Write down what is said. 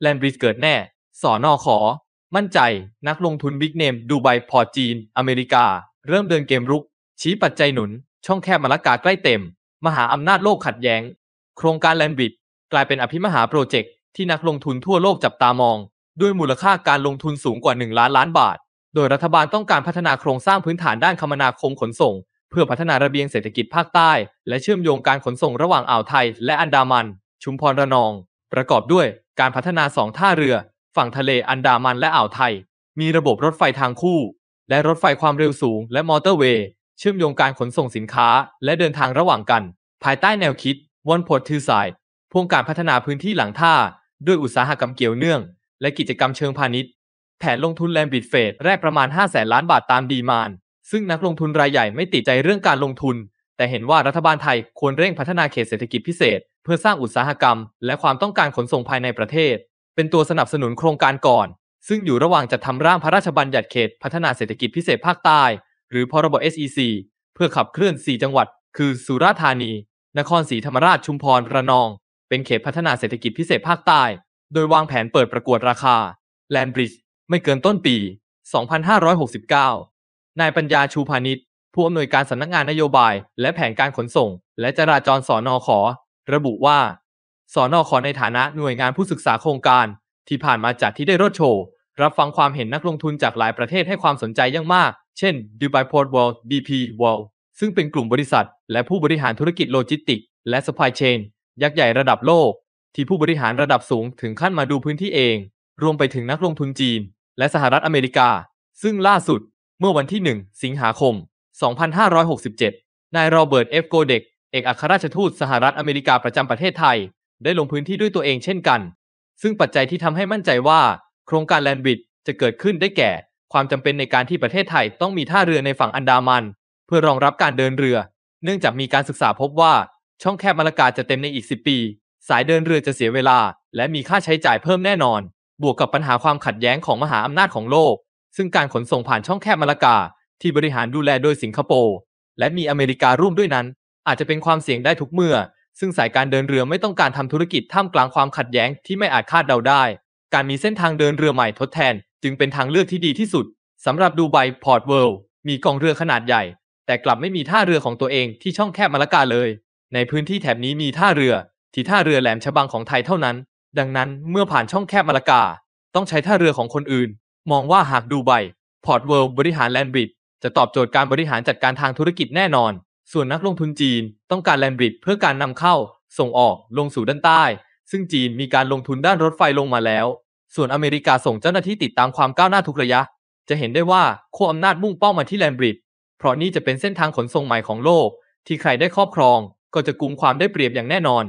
แลนบริดเกิดแน่ สอนอขอ มั่นใจนักลงทุนบิ๊กเนม ดูไบพอจีน อเมริกา เริ่มเดินเกมรุก ชี้ปัจจัยหนุน ช่องแคบมาลากาใกล้เต็ม มหาอำนาจโลกขัดแย้ง โครงการแลนบริดกลายเป็นอภิมหาโปรเจกต์ที่นักลงทุนทั่วโลกจับตามอง ด้วยมูลค่าการลงทุนสูงกว่า 1 ล้านล้านบาท โดยรัฐบาลต้องการพัฒนาโครงสร้างพื้นฐานด้านคมนาคมขนส่ง เพื่อพัฒนาระเบียงเศรษฐกิจภาคใต้ และเชื่อมโยงการขนส่งระหว่างอ่าวไทย และอันดามัน ชุมพรระนอง ประกอบด้วยการพัฒนาสองท่าเรือ ฝั่งทะเลอันดามันและอ่าวไทย มีระบบรถไฟทางคู่ และรถไฟความเร็วสูง และมอเตอร์เวย์ เชื่อมโยงการขนส่งสินค้าและเดินทางระหว่างกัน ภายใต้แนวคิดวนพดทือสายพ่วงการพัฒนาพื้นที่หลังท่าด้วยอุตสาหกรรมเกี่ยวเนื่อง และกิจกรรมเชิงพาณิชย์แผนลงทุนแลมบิดเฟดแรกประมาณ5 0 0แสนล้านบาทตามดีมานซึ่งนักลงทุนรายใหญ่ไม่ติดใจเรื่องการลงทุนแต่เห็นว่ารัฐบาลไทยควรเร่งพัฒนาเขตเศรษฐกิจพิเศษ เพื่อสร้างอุตสาหกรรมและความต้องการขนส่งภายในประเทศ เป็นตัวสนับสนุนโครงการก่อน ซึ่งอยู่ระหว่างจัดทำร่างพระราชบัญญัติเขตพัฒนาเศรษฐกิจพิเศษภาคใต้ หรือพรบ SEC เพื่อขับเคลื่อน 4 จังหวัด คือสุราษฎร์ธานี นครศรีธรรมราชชุมพรระนอง เป็นเขตพัฒนาเศรษฐกิจพิเศษภาคใต้โดยวางแผนเปิดประกวดราคา แลนบริดจ์ไม่เกินต้นปี 2569 นายปัญญาชูพาณิชย์ผู้อำนวยการสำนักงานนโยบาย และแผนการขนส่ง และจราจรสอนอขอ ระบุว่าสอนอขอในฐานะหน่วยงานผู้ศึกษาโครงการ ที่ผ่านมาจากที่ได้รถโชว์ รับฟังความเห็นนักลงทุนจากหลายประเทศให้ความสนใจอย่างมาก เช่น Dubai Port World BP World ซึ่งเป็นกลุ่มบริษัท และผู้บริหารธุรกิจโลจิสติกและสปายเชนยักษ์ใหญ่ระดับโลก ที่ผู้บริหารระดับสูงถึงขั้นมาดูพื้นที่เอง รวมไปถึงนักลงทุนจีน และสหรัฐอเมริกา ซึ่งล่าสุด เมื่อวันที่1สิงหาคม2567 นายโรเบิร์ตเอฟโกเด็กเอกอัครราชทูต สหรัฐอเมริกาประจำประเทศไทย ได้ลงพื้นที่ด้วยตัวเองเช่นกัน ซึ่งปัจจัยที่ทำให้มั่นใจว่า โครงการแลนบิดจะเกิดขึ้นได้แก่ ความจำเป็นในการที่ประเทศไทยต้องมีท่าเรือในฝั่งอันดามัน เพื่อรองรับการเดินเรือ เนื่องจากมีการศึกษาพบว่า ช่องแคบมาลากาจะเต็มในอีก 10 ปี สายเดินเรือจะเสียเวลา และมีค่าใช้จ่ายเพิ่มแน่นอน บวกกับปัญหาความขัดแย้งของมหาอำนาจของโลก ซึ่งการขนส่งผ่านช่องแคบมาลากาที่บริหารดูแลโดยสิงคโปร์และมีอเมริการ่วมด้วยนั้น อาจจะเป็นความเสี่ยงได้ทุกเมื่อ ซึ่งสายการเดินเรือไม่ต้องการทำธุรกิจท่ามกลางความขัดแย้งที่ไม่อาจคาดเดาได้ การมีเส้นทางเดินเรือใหม่ทดแทน จึงเป็นทางเลือกที่ดีที่สุด สำหรับดูไบพอร์ตเวิลด์มีกองเรือขนาดใหญ่ แต่กลับไม่มีท่าเรือของตัวเองที่ช่องแคบมาละกาเลย ในพื้นที่แถบนี้มีท่าเรือ ที่ท่าเรือแหลมฉบังของไทยเท่านั้น ดังนั้นเมื่อผ่านช่องแคบมาละกาต้องใช้ท่าเรือของคนอื่น มองว่าหากดูไบพอร์ตเวิลด์บริหารแลนด์บริดจะตอบโจทย์การบริหารจัดการทางธุรกิจแน่นอน ส่วนนักลงทุนจีนต้องการแลนบริดเพื่อการนำเข้า ส่งออกลงสู่ด้านใต้ ซึ่งจีนมีการลงทุนด้านรถไฟลงมาแล้ว ส่วนอเมริกาส่งเจ้าหน้าที่ติดตามความก้าวหน้าทุกระยะ จะเห็นได้ว่าขั้วอำนาจมุ่งเป้ามาที่แลนบริดเพราะนี่จะเป็นเส้นทางขนส่งใหม่ของโลก ที่ใครได้ครอบครองก็จะกุมความได้เปรียบอย่างแน่นอน